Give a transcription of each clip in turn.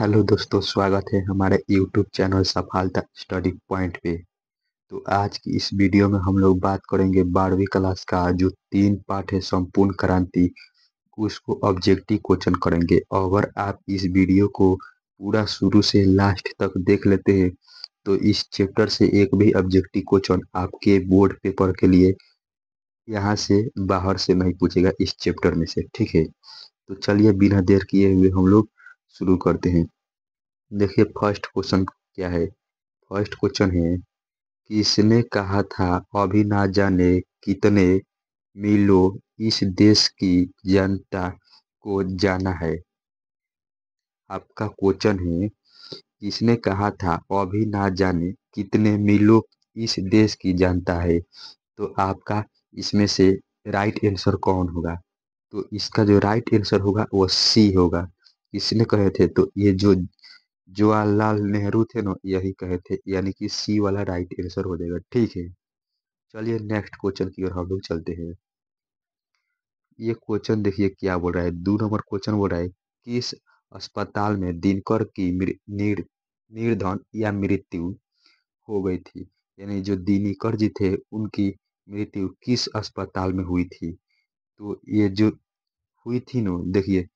hello दोस्तों स्वागत है हमारे YouTube channel Safalta study point पे तो आज की इस वीडियो में हम लोग बात करेंगे बारहवीं क्लास का जो तीन पार्ट है संपूर्ण क्रांति उसको ऑब्जेक्टिव क्वेश्चन करेंगे अगर आप इस वीडियो को पूरा शुरू से लास्ट तक देख लेते हैं तो इस चैप्टर से एक भी ऑब्जेक्टिव क्वेश्चन आपके बोर्ड पेपर के लिए यहाँ से बाहर से नहीं पूछेगा इस चैप्टर में से ठीक है तो चलिए बिना देर किए हुए हम लोग शुरू करते हैं देखिए फर्स्ट क्वेश्चन क्या है फर्स्ट क्वेश्चन है किसने कहा था अभी ना जाने कितने मिलो इस देश की जनता को जाना है आपका क्वेश्चन है किसने कहा था अभी ना जाने कितने मिलो इस देश की जनता है तो आपका इसमें से राइट आंसर कौन होगा तो इसका जो राइट आंसर होगा वो सी होगा किसने कहे थे तो ये जो जवाहरलाल नेहरू थे ना यही कहे थे यानी कि सी वाला राइट आंसर हो जाएगा ठीक है चलिए नेक्स्ट क्वेश्चन की ओर हम लोग चलते हैं ये क्वेश्चन देखिए क्या बोल रहा है दो नंबर क्वेश्चन बोल रहा है किस अस्पताल में दिनकर की निर् निर्धन या मृत्यु हो गई थी यानी जो दिनकर जी थे उनकी मृत्यु किस अस्पताल में हुई थी तो ये जो हुई थी ना देखिए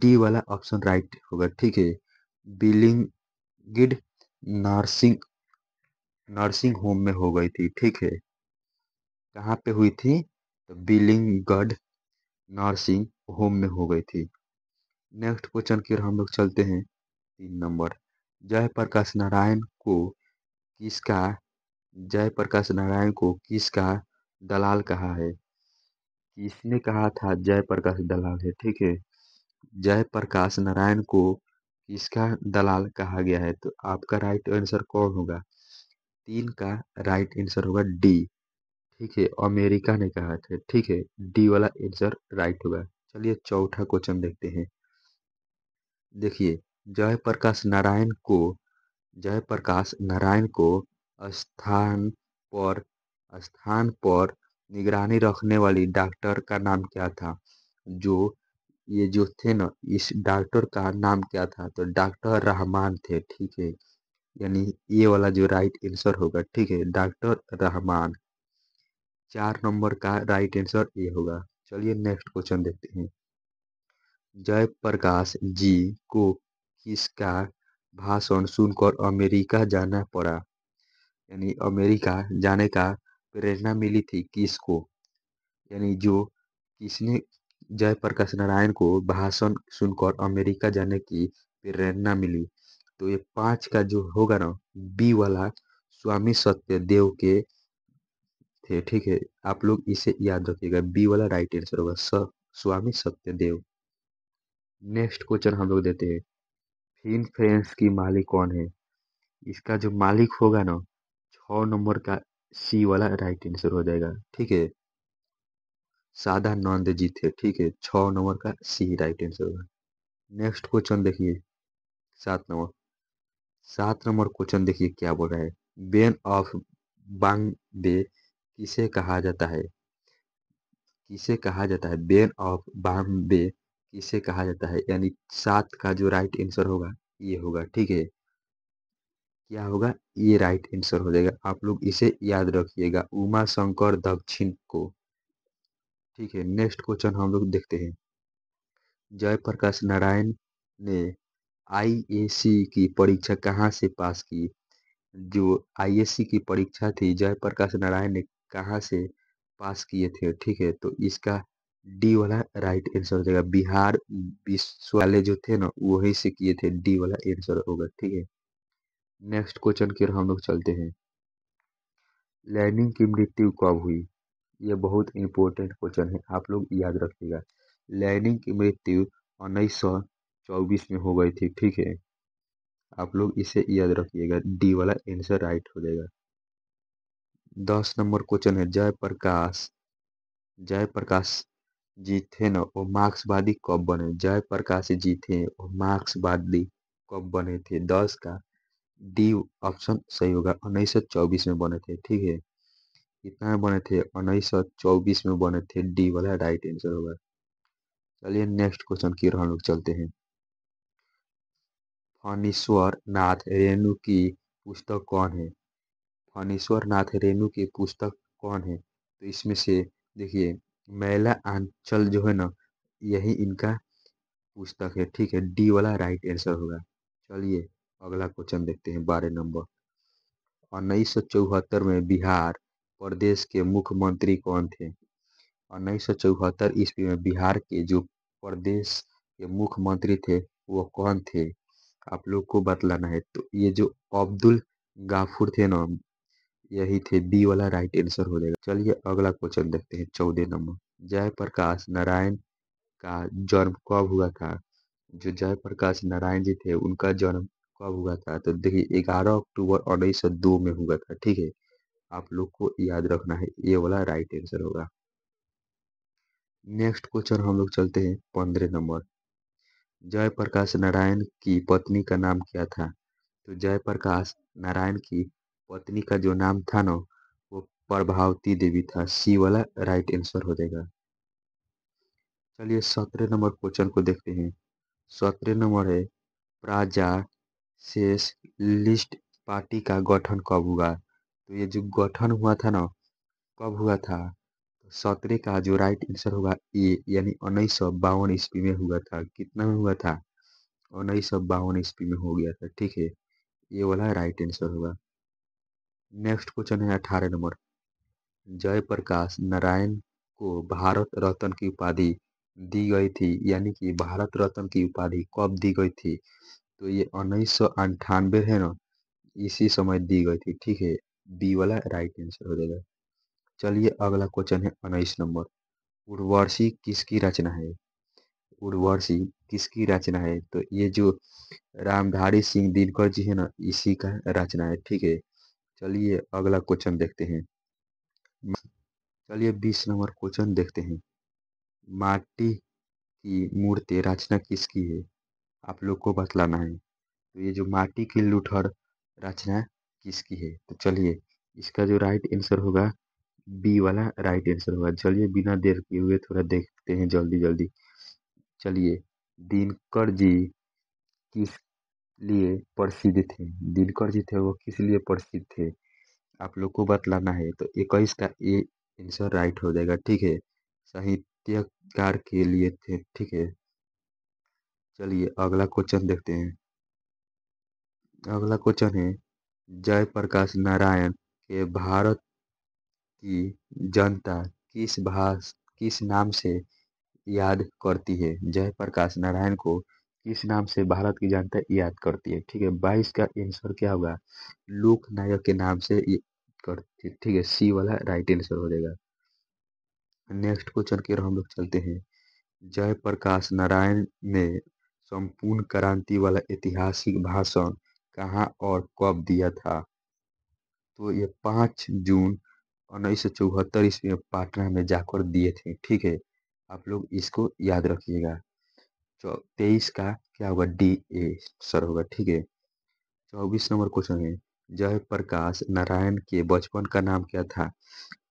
डी वाला ऑप्शन राइट होगा ठीक है बिलिंगिड नर्सिंग नर्सिंग होम में हो गई थी ठीक है कहाँ पे हुई थी तो बिलिंगगढ़ नर्सिंग होम में हो गई थी नेक्स्ट क्वेश्चन की ओर हम लोग चलते हैं तीन नंबर जयप्रकाश नारायण को किसका जयप्रकाश नारायण को किसका दलाल कहा है किसने कहा था जयप्रकाश दलाल है ठीक है जय प्रकाश नारायण को किसका दलाल कहा गया है तो आपका राइट आंसर कौन होगा तीन का राइट आंसर होगा डी ठीक है अमेरिका ने कहा था ठीक है डी वाला आंसर राइट होगा चलिए चौथा क्वेश्चन देखते हैं देखिए जयप्रकाश नारायण को जयप्रकाश नारायण को स्थान पर स्थान पर निगरानी रखने वाली डॉक्टर का नाम क्या था जो ये जो थे ना इस डॉक्टर का नाम क्या था तो डॉक्टर रहमान थे ठीक है यानी ये वाला जो राइट आंसर होगा ठीक है डॉक्टर रहमान चार नंबर का राइट आंसर ये होगा चलिए नेक्स्ट क्वेश्चन देखते हैं जयप्रकाश जी को किसका भाषण सुनकर अमेरिका जाना पड़ा यानी अमेरिका जाने का प्रेरणा मिली थी किसको यानी जो किसने जयप्रकाश नारायण को भाषण सुनकर अमेरिका जाने की प्रेरणा मिली तो ये पांच का जो होगा ना बी वाला स्वामी सत्य देव के थे ठीक है आप लोग इसे याद रखिएगा बी वाला राइट आंसर होगा स स्वामी सत्यदेव नेक्स्ट क्वेश्चन हम लोग देते हैं फिन फ्रेंड्स की मालिक कौन है इसका जो मालिक होगा ना छ नंबर का सी वाला राइट आंसर हो जाएगा ठीक है नंद जी थे ठीक है छ नंबर का सी राइट आंसर होगा नेक्स्ट क्वेश्चन देखिए सात नंबर सात नंबर क्वेश्चन देखिए क्या बोल रहा है बेन ऑफ दे किसे कहा जाता है किसे कहा जाता है बेन ऑफ दे किसे कहा जाता है यानी सात का जो राइट आंसर होगा ये होगा ठीक है क्या होगा ये राइट आंसर हो जाएगा आप लोग इसे याद रखिएगा उमा शंकर दक्षिण को ठीक है नेक्स्ट क्वेश्चन हम लोग देखते हैं जयप्रकाश नारायण ने आईएसी की परीक्षा कहाँ से पास की जो आईएसी की परीक्षा थी जयप्रकाश नारायण ने कहाँ से पास किए थे ठीक है तो इसका डी वाला राइट आंसर हो जाएगा बिहार विश्वविद्यालय जो थे ना वहीं से किए थे डी वाला आंसर होगा ठीक है नेक्स्ट क्वेश्चन की ओर हम लोग चलते हैं लैनिंग की मृत्यु कब हुई ये बहुत इंपॉर्टेंट क्वेश्चन है आप लोग याद रखिएगा लैनिंग की मृत्यु उन्नीस सौ चौबीस में हो गई थी ठीक है आप लोग इसे याद रखिएगा डी वाला आंसर राइट हो जाएगा दस नंबर क्वेश्चन है जयप्रकाश जयप्रकाश जी थे ना वो मार्क्सवादी कब बने जयप्रकाश जी थे वो मार्क्सवादी कब बने थे दस का डी ऑप्शन सही होगा उन्नीस सौ चौबीस में बने थे ठीक है कितना में बने थे उन्नीस सौ चौबीस में बने थे डी वाला राइट आंसर होगा चलिए नेक्स्ट क्वेश्चन की हम लोग चलते हैं फणीश्वर नाथ रेणु की पुस्तक कौन है फणीश्वर नाथ रेणु की पुस्तक कौन है तो इसमें से देखिए मैला आंचल जो है ना यही इनका पुस्तक है ठीक है डी वाला राइट आंसर होगा चलिए अगला क्वेश्चन देखते हैं बारह नंबर उन्नीस सौ चौहत्तर में बिहार प्रदेश के मुख्यमंत्री कौन थे उन्नीस सौ चौहत्तर ईस्वी में बिहार के जो प्रदेश के मुख्यमंत्री थे वो कौन थे आप लोग को बतलाना है तो ये जो अब्दुल गाफुर थे ना यही थे बी वाला राइट आंसर हो जाएगा चलिए अगला क्वेश्चन देखते हैं चौदह नंबर जयप्रकाश नारायण का जन्म कब हुआ था जो जयप्रकाश नारायण जी थे उनका जन्म कब हुआ था तो देखिए ग्यारह अक्टूबर उन्नीस सौ दो में हुआ था ठीक है आप लोग को याद रखना है ये वाला राइट आंसर होगा नेक्स्ट क्वेश्चन हम लोग चलते हैं पंद्रह नंबर जयप्रकाश नारायण की पत्नी का नाम क्या था तो जयप्रकाश नारायण की पत्नी का जो नाम था ना वो प्रभावती देवी था सी वाला राइट आंसर हो जाएगा चलिए सत्रह नंबर क्वेश्चन को देखते हैं सत्रह नंबर है प्राजा शेष लिस्ट पार्टी का गठन कब हुआ तो ये जो गठन हुआ था ना कब हुआ था सत्रह का जो राइट आंसर होगा ए यानी उन्नीस सौ बावन ईस्वी में हुआ था कितना में हुआ था उन्नीस सौ बावन ईस्वी में हो गया था ठीक है ये वाला राइट आंसर होगा नेक्स्ट क्वेश्चन है अठारह नंबर जयप्रकाश नारायण को भारत रत्न की उपाधि दी गई थी यानी कि भारत रत्न की उपाधि कब दी गई थी तो ये उन्नीस सौ अंठानवे है ना इसी समय दी गई थी ठीक है बी वाला राइट आंसर हो जाएगा चलिए अगला क्वेश्चन है उन्नीस नंबर उर्वर्षी किसकी रचना है उर्वर्षी किसकी रचना है तो ये जो रामधारी सिंह दिनकर जी है ना इसी का रचना है ठीक है चलिए अगला क्वेश्चन देखते हैं चलिए बीस नंबर क्वेश्चन देखते हैं माटी की मूर्ति रचना किसकी है आप लोग को बतलाना है तो ये जो माटी की लुठर रचना किसकी है तो चलिए इसका जो राइट आंसर होगा बी वाला राइट आंसर होगा चलिए बिना देर किए हुए थोड़ा देखते हैं जल्दी जल्दी चलिए दिनकर जी किस लिए प्रसिद्ध थे दिनकर जी थे वो किस लिए प्रसिद्ध थे आप लोग को बतलाना है तो इक्कीस का ए आंसर राइट हो जाएगा ठीक है साहित्यकार के लिए थे ठीक है चलिए अगला क्वेश्चन देखते हैं अगला क्वेश्चन है जयप्रकाश नारायण के भारत की जनता किस भाष किस नाम से याद करती है जयप्रकाश नारायण को किस नाम से भारत की जनता याद करती है ठीक है बाईस का आंसर क्या होगा लोक नायक के नाम से करती है ठीक है सी वाला राइट आंसर हो जाएगा नेक्स्ट क्वेश्चन की ओर हम लोग चलते हैं जयप्रकाश नारायण ने संपूर्ण क्रांति वाला ऐतिहासिक भाषण कहाँ और कब दिया था तो ये पाँच जून उन्नीस सौ चौहत्तर ईस्वी में पाटना में जाकर दिए थे ठीक है आप लोग इसको याद रखिएगा तेईस का क्या होगा डी ए सर होगा ठीक है चौबीस नंबर क्वेश्चन है जय प्रकाश नारायण के बचपन का नाम क्या था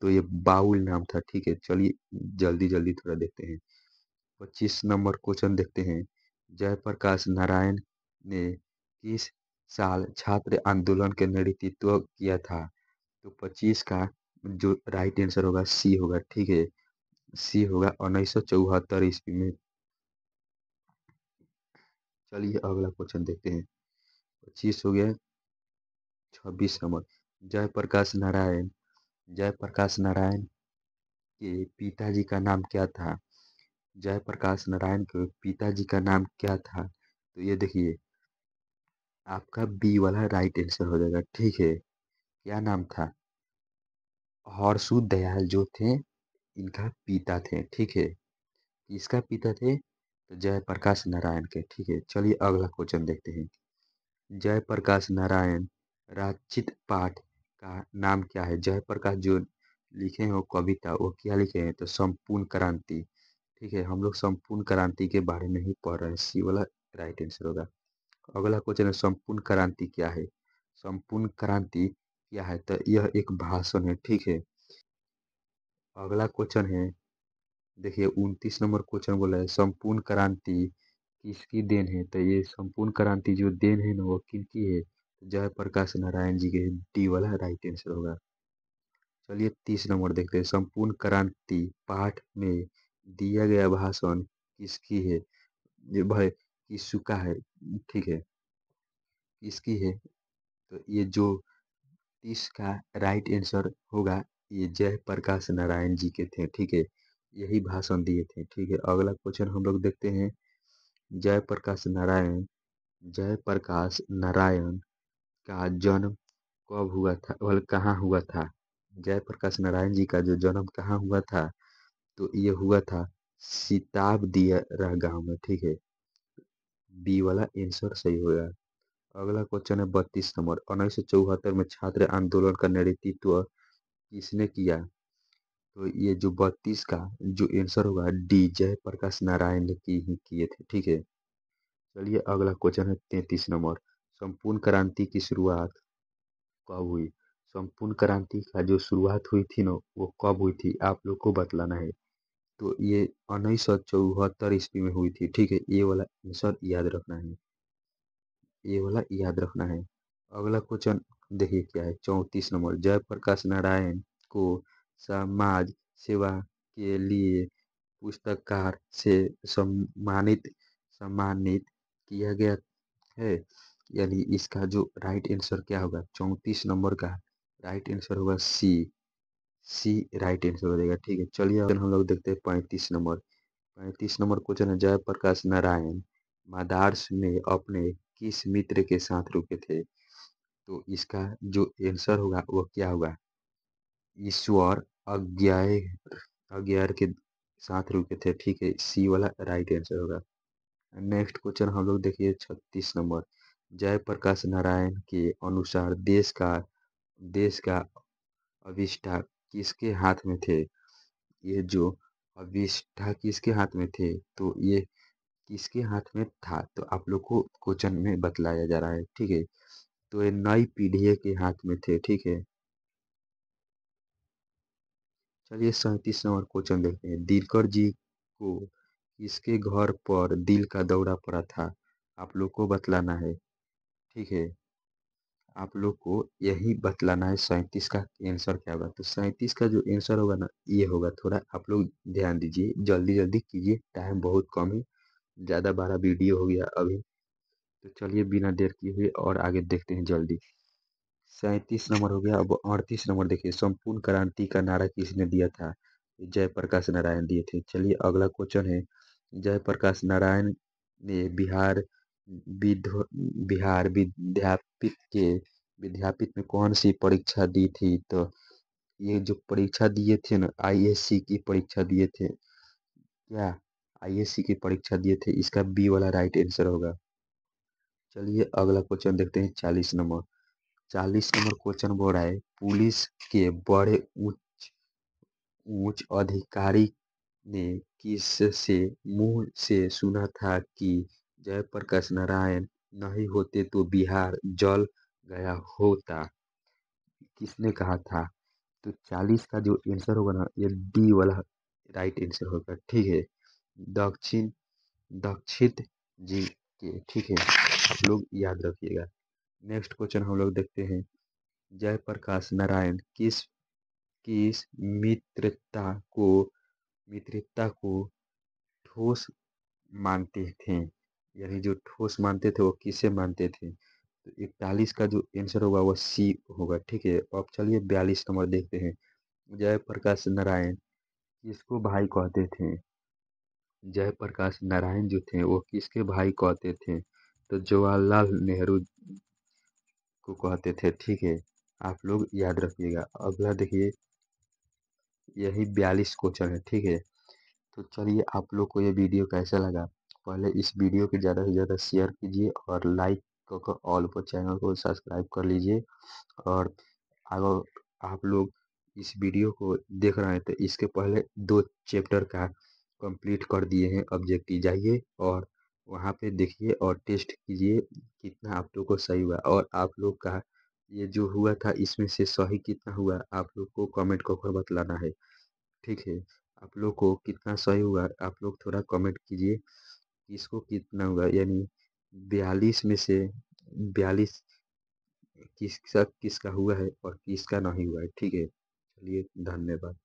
तो ये बाउल नाम था ठीक है चलिए जल्दी जल्दी थोड़ा देखते हैं पच्चीस नंबर क्वेश्चन देखते हैं जयप्रकाश नारायण ने किस साल छात्र आंदोलन के नेतृत्व किया था तो पच्चीस का जो राइट आंसर होगा सी होगा ठीक है सी होगा उन्नीस सौ चौहत्तर ईस्वी में चलिए अगला क्वेश्चन देखते हैं पच्चीस हो गया छब्बीस नंबर जयप्रकाश नारायण जयप्रकाश नारायण के पिताजी का नाम क्या था जयप्रकाश नारायण के पिताजी का नाम क्या था तो ये देखिए आपका बी वाला राइट आंसर हो जाएगा ठीक है क्या नाम था हर्षु दयाल जो थे इनका पिता थे ठीक है किसका पिता थे तो जयप्रकाश नारायण के ठीक है चलिए अगला क्वेश्चन देखते हैं जयप्रकाश नारायण राचित पाठ का नाम क्या है जयप्रकाश जो लिखे हो कविता वो क्या लिखे हैं तो संपूर्ण क्रांति ठीक है हम लोग संपूर्ण क्रांति के बारे में ही पढ़ रहे हैं सी वाला राइट आंसर होगा अगला क्वेश्चन है संपूर्ण क्रांति क्या है संपूर्ण क्रांति क्या है तो यह एक भाषण है ठीक है अगला क्वेश्चन है देखिए उनतीस नंबर क्वेश्चन बोला है संपूर्ण क्रांति किसकी देन है तो ये संपूर्ण क्रांति जो देन है ना वो किनकी है तो जयप्रकाश नारायण जी के डी वाला राइट आंसर होगा चलिए तीस नंबर देखते हैं संपूर्ण क्रांति पाठ में दिया गया भाषण किसकी है भाई कि का है ठीक है इसकी है तो ये जो तीस का राइट आंसर होगा ये जय प्रकाश नारायण जी के थे ठीक है यही भाषण दिए थे ठीक है अगला क्वेश्चन हम लोग देखते हैं जय प्रकाश नारायण जय प्रकाश नारायण का जन्म कब हुआ था वल कहाँ हुआ था जय प्रकाश नारायण जी का जो जन्म कहाँ हुआ था तो ये हुआ था सीताब दिया गाँव में ठीक है बी वाला आंसर सही होगा अगला क्वेश्चन है बत्तीस नंबर उन्नीस सौ चौहत्तर में छात्र आंदोलन का नेतृत्व किसने किया तो ये जो बत्तीस का जो आंसर होगा डी जयप्रकाश नारायण ने की ही किए थे ठीक है चलिए अगला क्वेश्चन है तैतीस नंबर संपूर्ण क्रांति की शुरुआत कब हुई संपूर्ण क्रांति का जो शुरुआत हुई थी ना वो कब हुई थी आप लोग को बतलाना है तो ये उन्नीस सौ चौहत्तर ईस्वी में हुई थी ठीक है ये वाला आंसर याद रखना है ये वाला याद रखना है अगला क्वेश्चन देखिए क्या है चौंतीस नंबर जयप्रकाश नारायण को समाज सेवा के लिए पुस्तकार से सम्मानित सम्मानित किया गया है यानी इसका जो राइट आंसर क्या होगा चौंतीस नंबर का राइट आंसर होगा सी सी राइट आंसर हो जाएगा ठीक है चलिए हम लोग देखते हैं पैंतीस नंबर पैंतीस नंबर क्वेश्चन है जयप्रकाश नारायण मादार्स में अपने किस मित्र के साथ रुके थे तो इसका जो आंसर होगा वो क्या होगा ईश्वर अज्ञाय के साथ रुके थे ठीक है सी वाला राइट आंसर होगा नेक्स्ट क्वेश्चन हम लोग देखिए छत्तीस नंबर जयप्रकाश नारायण के अनुसार देश का देश का अविष्टा किसके हाथ में थे ये जो अभिष्ठा किसके हाथ में थे तो ये किसके हाथ में था तो आप लोग को क्वेश्चन में बतलाया जा रहा है ठीक है तो ये नई पीढ़ी के हाथ में थे ठीक है चलिए सैतीस नंबर क्वेश्चन देखते हैं दिलकर जी को किसके घर पर दिल का दौरा पड़ा था आप लोग को बतलाना है ठीक है आप लोग को यही बतलाना है सैंतीस का आंसर क्या होगा तो सैंतीस का जो आंसर होगा ना ये होगा थोड़ा आप लोग ध्यान दीजिए जल्दी जल्दी कीजिए टाइम बहुत कम है ज़्यादा बारह वीडियो हो गया अभी तो चलिए बिना देर किए हुए और आगे देखते हैं जल्दी सैंतीस नंबर हो गया अब अड़तीस नंबर देखिए संपूर्ण क्रांति का नारा किसने दिया था जयप्रकाश नारायण दिए थे चलिए अगला क्वेश्चन है जयप्रकाश नारायण ने बिहार विधो बिहार विद्यापीठ के विद्यापीठ में कौन सी परीक्षा दी थी तो ये जो परीक्षा दिए थे ना आईएससी की परीक्षा दिए थे क्या आईएससी की परीक्षा दिए थे इसका बी वाला राइट आंसर होगा चलिए अगला क्वेश्चन देखते हैं चालीस नंबर चालीस नंबर क्वेश्चन बोल रहा है पुलिस के बड़े उच्च उच्च अधिकारी ने किस से मुंह से सुना था कि जयप्रकाश नारायण नहीं होते तो बिहार जल गया होता किसने कहा था तो चालीस का जो आंसर होगा ना ये डी वाला राइट आंसर होगा ठीक है दक्षिण दक्षित जी के ठीक है आप लोग याद रखिएगा नेक्स्ट क्वेश्चन हम लोग देखते हैं जयप्रकाश नारायण किस किस मित्रता को मित्रता को ठोस मानते थे यानी जो ठोस मानते थे वो किसे मानते थे तो इकतालीस का जो आंसर होगा वो सी होगा ठीक है अब चलिए बयालीस नंबर देखते हैं जयप्रकाश नारायण किसको भाई कहते थे जयप्रकाश नारायण जो थे वो किसके भाई कहते थे तो जवाहरलाल नेहरू को कहते थे ठीक है आप लोग याद रखिएगा अगला देखिए यही बयालीस क्वेश्चन है ठीक है तो चलिए आप लोग को ये वीडियो कैसा लगा पहले इस वीडियो को ज़्यादा से ज़्यादा शेयर कीजिए और लाइक कर ऑल पर चैनल को सब्सक्राइब कर लीजिए और अगर आप लोग इस वीडियो को देख रहे हैं तो इसके पहले दो चैप्टर का कंप्लीट कर दिए हैं ऑब्जेक्टिव जाइए और वहाँ पे देखिए और टेस्ट कीजिए कितना आप लोग को सही हुआ और आप लोग का ये जो हुआ था इसमें से सही कितना हुआ आप लोग को कमेंट कर बतलाना है ठीक है आप लोग को कितना सही हुआ आप लोग थोड़ा कमेंट कीजिए इसको कितना होगा यानी बयालीस में से बयालीस किसका किसका हुआ है और किसका नहीं हुआ है ठीक है चलिए धन्यवाद